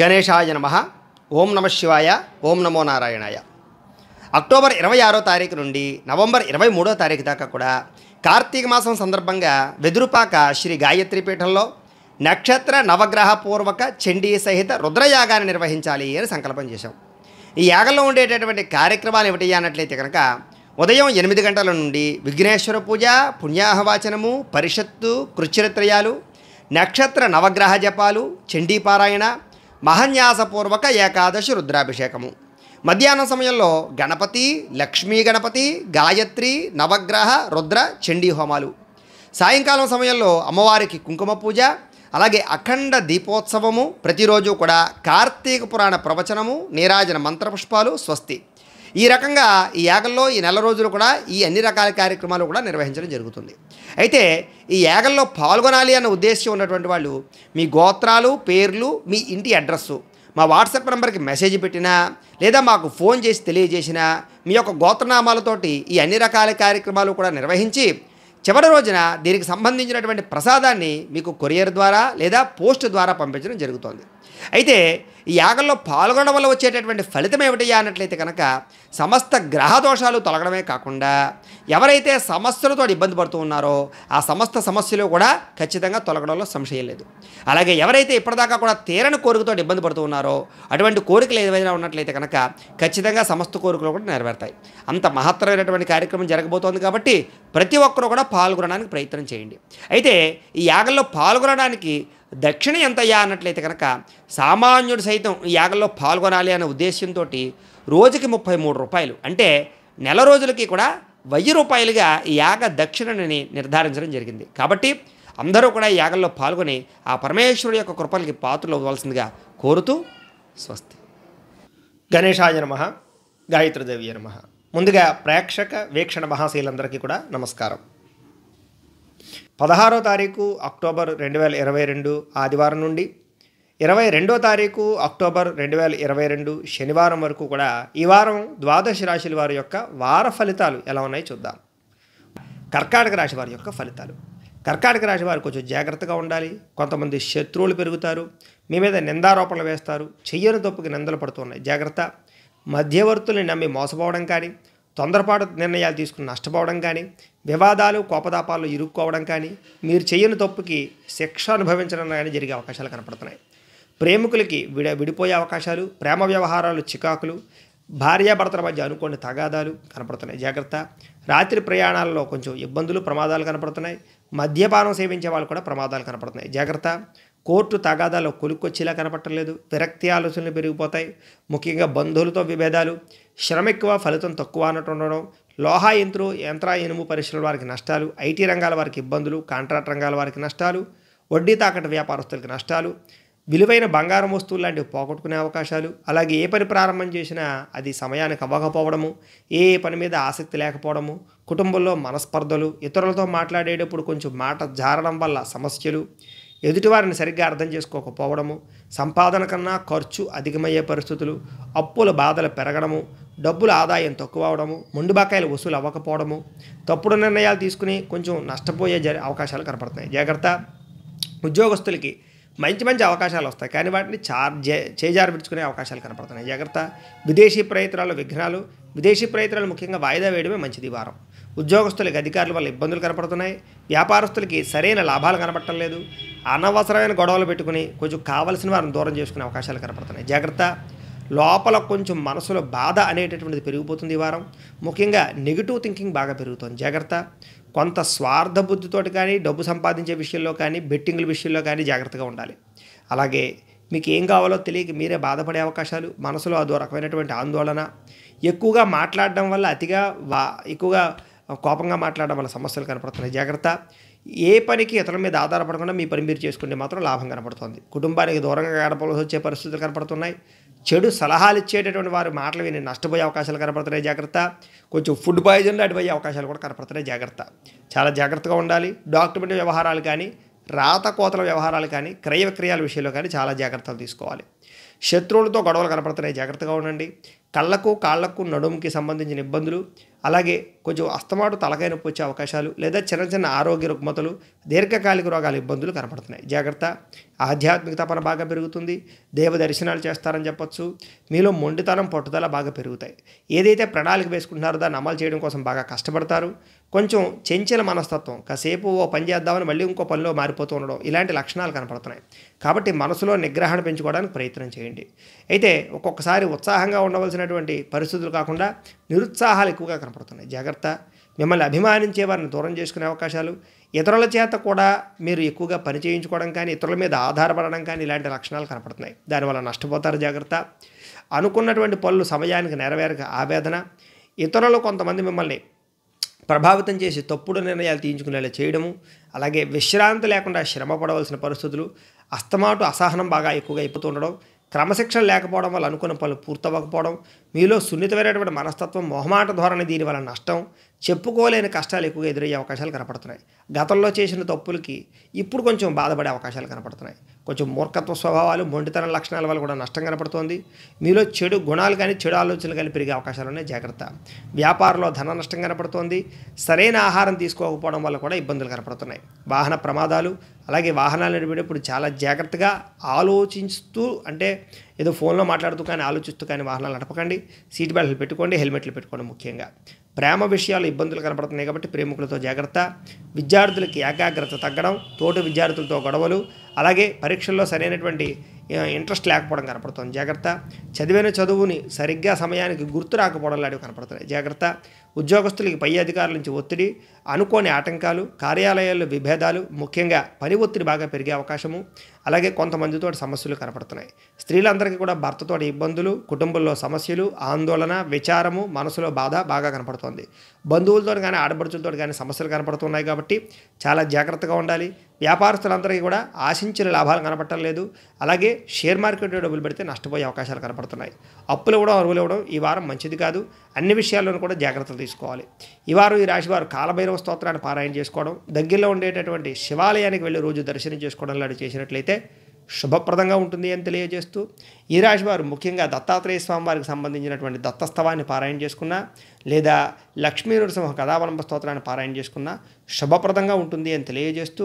గణేశాయ నమ ఓం నమ శివాయ ఓం నమో నారాయణాయ అక్టోబర్ ఇరవై ఆరో తారీఖు నుండి నవంబర్ ఇరవై మూడో తారీఖు దాకా కూడా కార్తీక మాసం సందర్భంగా వెదురుపాక శ్రీ గాయత్రి పీఠంలో నక్షత్ర నవగ్రహ పూర్వక చండీ సహిత రుద్రయాగాన్ని నిర్వహించాలి అని సంకల్పం చేశాం ఈ యాగంలో ఉండేటటువంటి కార్యక్రమాలు ఏమిటి అన్నట్లయితే కనుక ఉదయం ఎనిమిది గంటల నుండి విఘ్నేశ్వర పూజ పుణ్యాహవాచనము పరిషత్తు కృచ్చిరత్రయాలు నక్షత్ర నవగ్రహ జపాలు చండీపారాయణ మహన్యాసపూర్వక ఏకాదశి రుద్రాభిషేకము మధ్యాహ్నం సమయంలో గణపతి లక్ష్మీ గణపతి గాయత్రి నవగ్రహ రుద్ర చండీ హోమాలు సాయంకాలం సమయంలో అమ్మవారికి కుంకుమ పూజ అలాగే అఖండ దీపోత్సవము ప్రతిరోజు కూడా కార్తీక పురాణ ప్రవచనము నీరాజన మంత్రపుష్పాలు స్వస్తి ఈ రకంగా ఈ యాగంలో ఈ నెల రోజులు కూడా ఈ అన్ని రకాల కార్యక్రమాలు కూడా నిర్వహించడం జరుగుతుంది అయితే ఈ యాగంలో పాల్గొనాలి అన్న ఉద్దేశం ఉన్నటువంటి వాళ్ళు మీ గోత్రాలు పేర్లు మీ ఇంటి అడ్రస్సు మా వాట్సాప్ నెంబర్కి మెసేజ్ పెట్టినా లేదా మాకు ఫోన్ చేసి తెలియజేసినా మీ యొక్క గోత్రనామాలతోటి ఈ అన్ని రకాల కార్యక్రమాలు కూడా నిర్వహించి చివరి రోజున దీనికి సంబంధించినటువంటి ప్రసాదాన్ని మీకు కొరియర్ ద్వారా లేదా పోస్ట్ ద్వారా పంపించడం జరుగుతోంది అయితే ఈ యాగంలో పాల్గొనడం వల్ల వచ్చేటటువంటి ఫలితం ఏమిటయ్యా అన్నట్లయితే కనుక సమస్త గ్రహ దోషాలు తొలగడమే కాకుండా ఎవరైతే సమస్యలతో ఇబ్బంది పడుతూ ఉన్నారో ఆ సమస్త సమస్యలు కూడా ఖచ్చితంగా తొలగడంలో సంశయం లేదు అలాగే ఎవరైతే ఇప్పటిదాకా కూడా తీరని కోరికతో ఇబ్బంది పడుతూ ఉన్నారో అటువంటి కోరికలు ఏదైనా ఉన్నట్లయితే కనుక ఖచ్చితంగా సమస్త కోరికలు కూడా నెరవేరుతాయి అంత మహత్తరమైనటువంటి కార్యక్రమం జరగబోతోంది కాబట్టి ప్రతి ఒక్కరూ కూడా పాల్గొనడానికి ప్రయత్నం చేయండి అయితే ఈ యాగంలో పాల్గొనడానికి దక్షిణ ఎంతయ్యా అన్నట్లయితే కనుక సామాన్యుడు సైతం ఈ యాగంలో పాల్గొనాలి అనే ఉద్దేశంతో రోజుకి ముప్పై మూడు రూపాయలు అంటే నెల రోజులకి కూడా వెయ్యి రూపాయలుగా ఈ యాగ దక్షిణని నిర్ధారించడం జరిగింది కాబట్టి అందరూ కూడా ఈ యాగంలో పాల్గొని ఆ పరమేశ్వరుడు యొక్క కృపలకి పాత్రలు అవ్వాల్సిందిగా కోరుతూ స్వస్తి గణేశాయ నమ గాయత్రిదేవి నమ ముందుగా ప్రేక్షక వీక్షణ మహాశీలందరికీ కూడా నమస్కారం పదహారో తారీఖు అక్టోబర్ రెండు వేల ఇరవై రెండు ఆదివారం నుండి ఇరవై రెండో తారీఖు అక్టోబర్ రెండు వేల ఇరవై రెండు శనివారం వరకు కూడా ఈ వారం ద్వాదశ రాశుల వారి యొక్క వార ఫలితాలు ఎలా ఉన్నాయో చూద్దాం కర్కాటక రాశి వారి యొక్క ఫలితాలు కర్కాటక రాశి వారు కొంచెం జాగ్రత్తగా ఉండాలి కొంతమంది శత్రువులు పెరుగుతారు మీ మీద నిందారోపణలు వేస్తారు చెయ్యని తప్పుకి నిందలు పడుతున్నాయి జాగ్రత్త మధ్యవర్తుల్ని నమ్మి మోసపోవడం కానీ తొందరపాటు నిర్ణయాలు తీసుకుని నష్టపోవడం కానీ వివాదాలు కోపతాపాలు ఇరుక్కోవడం కానీ మీరు చేయని తప్పుకి శిక్ష అనుభవించడం కానీ జరిగే అవకాశాలు కనపడుతున్నాయి ప్రేమికులకి విడ విడిపోయే అవకాశాలు ప్రేమ వ్యవహారాలు చికాకులు భార్యాభర్తల మధ్య అనుకోని తగాదాలు కనపడుతున్నాయి జాగ్రత్త రాత్రి ప్రయాణాలలో కొంచెం ఇబ్బందులు ప్రమాదాలు కనపడుతున్నాయి మద్యపానం సేవించే వాళ్ళు కూడా ప్రమాదాలు కనపడుతున్నాయి జాగ్రత్త కోర్టు తగాదాలో కొలుక్కొచ్చేలా కనపట్టలేదు విరక్తి ఆలోచనలు పెరిగిపోతాయి ముఖ్యంగా బంధువులతో విభేదాలు శ్రమ ఎక్కువ ఫలితం తక్కువ అన్నట్టు ఉండడం లోహా యంత్రు యంత్ర ఇనుము పరిశ్రమల వారికి నష్టాలు ఐటీ రంగాల వారికి ఇబ్బందులు కాంట్రాక్ట్ రంగాల వారికి నష్టాలు వడ్డీ తాకట్టు వ్యాపారస్తులకి నష్టాలు విలువైన బంగారం వస్తువులు లాంటివి పోగొట్టుకునే అవకాశాలు అలాగే ఏ పని ప్రారంభం చేసినా అది సమయానికి అవ్వకపోవడము ఏ పని మీద ఆసక్తి లేకపోవడము కుటుంబంలో మనస్పర్ధలు ఇతరులతో మాట్లాడేటప్పుడు కొంచెం మాట జారడం వల్ల సమస్యలు ఎదుటివారిని సరిగ్గా అర్థం చేసుకోకపోవడము సంపాదన కన్నా ఖర్చు అధికమయ్యే పరిస్థితులు అప్పుల బాధలు పెరగడము డబ్బుల ఆదాయం తక్కువ అవడము మొండిబాకాయలు వసూలు అవ్వకపోవడము తప్పుడు నిర్ణయాలు తీసుకుని కొంచెం నష్టపోయే అవకాశాలు కనపడుతున్నాయి జాగ్రత్త ఉద్యోగస్తులకి మంచి మంచి అవకాశాలు వస్తాయి కానీ వాటిని చార్జ్ చేజారుపించుకునే అవకాశాలు కనపడుతున్నాయి జాగ్రత్త విదేశీ ప్రయత్నాలు విఘ్నాలు విదేశీ ప్రయత్నాలు ముఖ్యంగా వాయిదా వేయడమే మంచిది వారం ఉద్యోగస్తులకి అధికారుల వల్ల ఇబ్బందులు కనపడుతున్నాయి వ్యాపారస్తులకి సరైన లాభాలు కనపడటం లేదు అనవసరమైన గొడవలు పెట్టుకుని కొంచెం కావలసిన వారిని దూరం చేసుకునే అవకాశాలు కనపడుతున్నాయి జాగ్రత్త లోపల కొంచెం మనసులో బాధ అనేటటువంటిది పెరిగిపోతుంది ఈ వారం ముఖ్యంగా నెగిటివ్ థింకింగ్ బాగా పెరుగుతుంది జాగ్రత్త కొంత స్వార్థ బుద్ధితోటి కానీ డబ్బు సంపాదించే విషయంలో కానీ బెట్టింగ్ల విషయంలో కానీ జాగ్రత్తగా ఉండాలి అలాగే మీకు ఏం కావాలో తెలియక మీరే బాధపడే అవకాశాలు మనసులో అదో రకమైనటువంటి ఆందోళన ఎక్కువగా మాట్లాడడం వల్ల అతిగా ఎక్కువగా కోపంగా మాట్లాడడం వల్ల సమస్యలు కనపడుతున్నాయి జాగ్రత్త ఏ పనికి ఇతరుల మీద ఆధారపడకుండా మీ పని మీరు చేసుకుంటే మాత్రం లాభం కనపడుతుంది కుటుంబానికి దూరంగా గడపవలసి వచ్చే పరిస్థితులు కనపడుతున్నాయి చెడు సలహాలు ఇచ్చేటటువంటి వారి మాటలు విని నష్టపోయే అవకాశాలు కనపడుతున్నాయి జాగ్రత్త కొంచెం ఫుడ్ పాయిజన్ అటుపోయే అవకాశాలు కూడా కనపడుతున్నాయి జాగ్రత్త చాలా జాగ్రత్తగా ఉండాలి డాక్యుమెంట్ వ్యవహారాలు కానీ రాత కోతల వ్యవహారాలు కానీ క్రయ విక్రయాల విషయంలో కానీ చాలా జాగ్రత్తలు తీసుకోవాలి శత్రువులతో గొడవలు కనపడుతున్నాయి జాగ్రత్తగా ఉండండి కళ్ళకు కాళ్లకు నడుముకి సంబంధించిన ఇబ్బందులు అలాగే కొంచెం అస్తమాటు తలకాయ నొప్పి వచ్చే అవకాశాలు లేదా చిన్న చిన్న ఆరోగ్య రుగ్మతలు దీర్ఘకాలిక రోగాల ఇబ్బందులు కనపడుతున్నాయి జాగ్రత్త ఆధ్యాత్మిక తపన బాగా పెరుగుతుంది దేవ దర్శనాలు చేస్తారని చెప్పొచ్చు మీలో మొండితనం పట్టుదల బాగా పెరుగుతాయి ఏదైతే ప్రణాళిక వేసుకుంటున్నారో దాన్ని అమలు చేయడం కోసం బాగా కష్టపడతారు కొంచెం చెంచల మనస్తత్వం కాసేపు ఓ పని చేద్దామని మళ్ళీ ఇంకో పనిలో మారిపోతూ ఉండడం ఇలాంటి లక్షణాలు కనపడుతున్నాయి కాబట్టి మనసులో నిగ్రహాన్ని పెంచుకోవడానికి ప్రయత్నం చేయండి అయితే ఒక్కొక్కసారి ఉత్సాహంగా ఉండవలసినటువంటి పరిస్థితులు కాకుండా నిరుత్సాహాలు ఎక్కువగా కనపడుతున్నాయి జాగ్రత్త మిమ్మల్ని అభిమానించే వారిని దూరం చేసుకునే అవకాశాలు ఇతరుల చేత కూడా మీరు ఎక్కువగా పని చేయించుకోవడం కానీ ఇతరుల మీద ఆధారపడడం కానీ ఇలాంటి లక్షణాలు కనపడుతున్నాయి దానివల్ల నష్టపోతారు జాగ్రత్త అనుకున్నటువంటి పనులు సమయానికి నెరవేరక ఆవేదన ఇతరులు కొంతమంది మిమ్మల్ని ప్రభావితం చేసి తప్పుడు నిర్ణయాలు తీయించుకునేలా చేయడము అలాగే విశ్రాంతి లేకుండా శ్రమ పడవలసిన పరిస్థితులు అస్తమాటు అసహనం బాగా ఎక్కువగా అయిపోతూ ఉండడం క్రమశిక్షణ లేకపోవడం వల్ల అనుకున్న పనులు పూర్తవ్వకపోవడం మీలో సున్నితమైనటువంటి మనస్తత్వం మొహమాట ధోరణి దీని వల్ల నష్టం చెప్పుకోలేని కష్టాలు ఎక్కువగా ఎదురయ్యే అవకాశాలు కనపడుతున్నాయి గతంలో చేసిన తప్పులకి ఇప్పుడు కొంచెం బాధపడే అవకాశాలు కనపడుతున్నాయి కొంచెం మూర్ఖత్వ స్వభావాలు మొండితన లక్షణాల వల్ల కూడా నష్టం కనపడుతోంది మీలో చెడు గుణాలు కానీ చెడు ఆలోచనలు కానీ పెరిగే అవకాశాలు ఉన్నాయి జాగ్రత్త వ్యాపారంలో ధన నష్టం కనపడుతోంది సరైన ఆహారం తీసుకోకపోవడం వల్ల కూడా ఇబ్బందులు కనపడుతున్నాయి వాహన ప్రమాదాలు అలాగే వాహనాలు నడిపేటప్పుడు చాలా జాగ్రత్తగా ఆలోచిస్తూ అంటే ఏదో ఫోన్లో మాట్లాడుతూ కానీ ఆలోచిస్తూ కానీ వాహనాలు నడపకండి సీట్ బెల్ట్లు పెట్టుకోండి హెల్మెట్లు పెట్టుకోండి ముఖ్యంగా ప్రేమ విషయాలు ఇబ్బందులు కనపడుతున్నాయి కాబట్టి ప్రేమికులతో జాగ్రత్త విద్యార్థులకి ఏకాగ్రత తగ్గడం తోటి విద్యార్థులతో గొడవలు అలాగే పరీక్షల్లో సరైనటువంటి ఇంట్రెస్ట్ లేకపోవడం కనపడుతుంది జాగ్రత్త చదివిన చదువుని సరిగ్గా సమయానికి గుర్తు రాకపోవడం లాంటివి కనపడుతున్నాయి జాగ్రత్త ఉద్యోగస్తులకి పై అధికారుల నుంచి ఒత్తిడి అనుకోని ఆటంకాలు కార్యాలయాల్లో విభేదాలు ముఖ్యంగా పని ఒత్తిడి బాగా పెరిగే అవకాశము అలాగే కొంతమందితో సమస్యలు కనపడుతున్నాయి స్త్రీలందరికీ కూడా భర్తతో ఇబ్బందులు కుటుంబంలో సమస్యలు ఆందోళన విచారము మనసులో బాధ బాగా కనపడుతోంది బంధువులతో కానీ ఆడబడుచులతో కానీ సమస్యలు కనపడుతున్నాయి కాబట్టి చాలా జాగ్రత్తగా ఉండాలి వ్యాపారస్తులందరికీ కూడా ఆశించిన లాభాలు కనపడటం లేదు అలాగే షేర్ మార్కెట్లో డబ్బులు పెడితే నష్టపోయే అవకాశాలు కనపడుతున్నాయి అప్పులు కూడా అరువులు ఇవ్వడం ఈ వారం మంచిది కాదు అన్ని విషయాల్లోనూ కూడా జాగ్రత్తలు తీసుకోవాలి ఈ వారం ఈ రాశి వారు కాలభైరవ స్తోత్రాన్ని పారాయణ చేసుకోవడం దగ్గరలో ఉండేటటువంటి శివాలయానికి వెళ్ళి రోజు దర్శనం చేసుకోవడం లాంటివి చేసినట్లయితే శుభప్రదంగా ఉంటుంది అని తెలియజేస్తూ ఈ రాశి వారు ముఖ్యంగా దత్తాత్రేయ స్వామి వారికి సంబంధించినటువంటి దత్తస్తవాన్ని పారాయణ చేసుకున్న లేదా లక్ష్మీ నృసింహ కథావలంబ స్తోత్రాన్ని పారాయణ చేసుకున్న శుభప్రదంగా ఉంటుంది అని తెలియజేస్తూ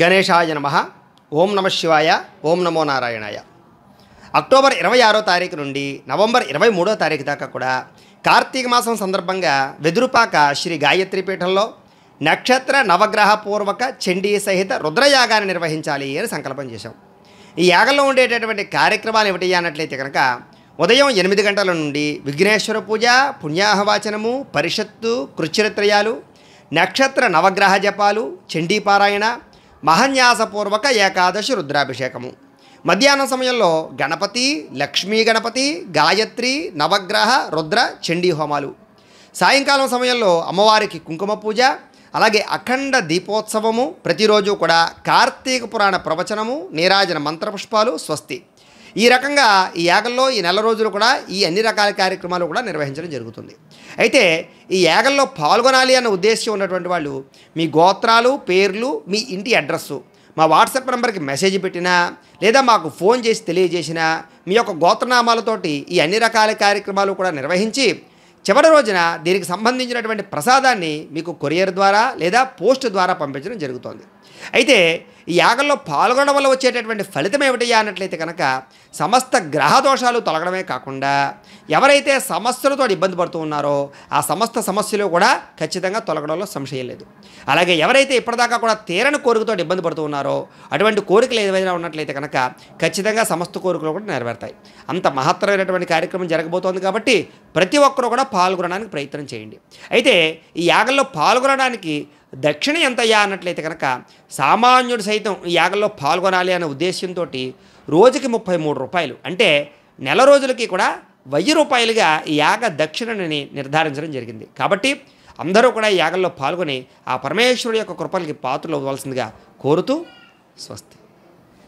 గణేశాయ నమ ఓం నమ శివాయ ఓం నమో నారాయణాయ అక్టోబర్ ఇరవై ఆరో తారీఖు నుండి నవంబర్ ఇరవై మూడో తారీఖు దాకా కూడా కార్తీక మాసం సందర్భంగా వెదురుపాక శ్రీ గాయత్రి పీఠంలో నక్షత్ర నవగ్రహ పూర్వక చండీ సహిత రుద్రయాగాన్ని నిర్వహించాలి అని సంకల్పం చేశాం ఈ యాగంలో ఉండేటటువంటి కార్యక్రమాలు ఏమిటి అన్నట్లయితే కనుక ఉదయం ఎనిమిది గంటల నుండి విఘ్నేశ్వర పూజ పుణ్యాహవాచనము పరిషత్తు కృచ్చిరత్రయాలు నక్షత్ర నవగ్రహ జపాలు చండీపారాయణ మహన్యాసపూర్వక ఏకాదశి రుద్రాభిషేకము మధ్యాహ్న సమయంలో గణపతి లక్ష్మీ గణపతి గాయత్రి నవగ్రహ రుద్ర చండీ హోమాలు సాయంకాలం సమయంలో అమ్మవారికి కుంకుమ పూజ అలాగే అఖండ దీపోత్సవము ప్రతిరోజు కూడా కార్తీక పురాణ ప్రవచనము నీరాజన మంత్రపుష్పాలు స్వస్తి ఈ రకంగా ఈ యాగల్లో ఈ నెల రోజులు కూడా ఈ అన్ని రకాల కార్యక్రమాలు కూడా నిర్వహించడం జరుగుతుంది అయితే ఈ యాగల్లో పాల్గొనాలి అన్న ఉద్దేశం ఉన్నటువంటి వాళ్ళు మీ గోత్రాలు పేర్లు మీ ఇంటి అడ్రస్సు మా వాట్సాప్ నెంబర్కి మెసేజ్ పెట్టినా లేదా మాకు ఫోన్ చేసి తెలియజేసినా మీ యొక్క గోత్రనామాలతోటి ఈ అన్ని రకాల కార్యక్రమాలు కూడా నిర్వహించి చివరి రోజున దీనికి సంబంధించినటువంటి ప్రసాదాన్ని మీకు కొరియర్ ద్వారా లేదా పోస్ట్ ద్వారా పంపించడం జరుగుతోంది అయితే ఈ యాగంలో పాల్గొనడం వల్ల వచ్చేటటువంటి ఫలితం ఏమిటయ్యా అన్నట్లయితే కనుక సమస్త గ్రహ దోషాలు తొలగడమే కాకుండా ఎవరైతే సమస్యలతో ఇబ్బంది పడుతూ ఉన్నారో ఆ సమస్త సమస్యలు కూడా ఖచ్చితంగా తొలగడంలో సంశయం లేదు అలాగే ఎవరైతే ఇప్పటిదాకా కూడా తీరని కోరికతో ఇబ్బంది పడుతూ ఉన్నారో అటువంటి కోరికలు ఏదైనా ఉన్నట్లయితే కనుక ఖచ్చితంగా సమస్త కోరికలు కూడా నెరవేరుతాయి అంత మహత్తరమైనటువంటి కార్యక్రమం జరగబోతోంది కాబట్టి ప్రతి ఒక్కరూ కూడా పాల్గొనడానికి ప్రయత్నం చేయండి అయితే ఈ యాగంలో పాల్గొనడానికి దక్షిణ ఎంతయ్యా అన్నట్లయితే కనుక సామాన్యుడు సైతం ఈ యాగంలో పాల్గొనాలి అనే ఉద్దేశంతో రోజుకి ముప్పై మూడు రూపాయలు అంటే నెల రోజులకి కూడా వెయ్యి రూపాయలుగా ఈ యాగ దక్షిణని నిర్ధారించడం జరిగింది కాబట్టి అందరూ కూడా ఈ యాగంలో పాల్గొని ఆ పరమేశ్వరుడు యొక్క కృపలకి పాత్రలు అవ్వాల్సిందిగా కోరుతూ స్వస్తి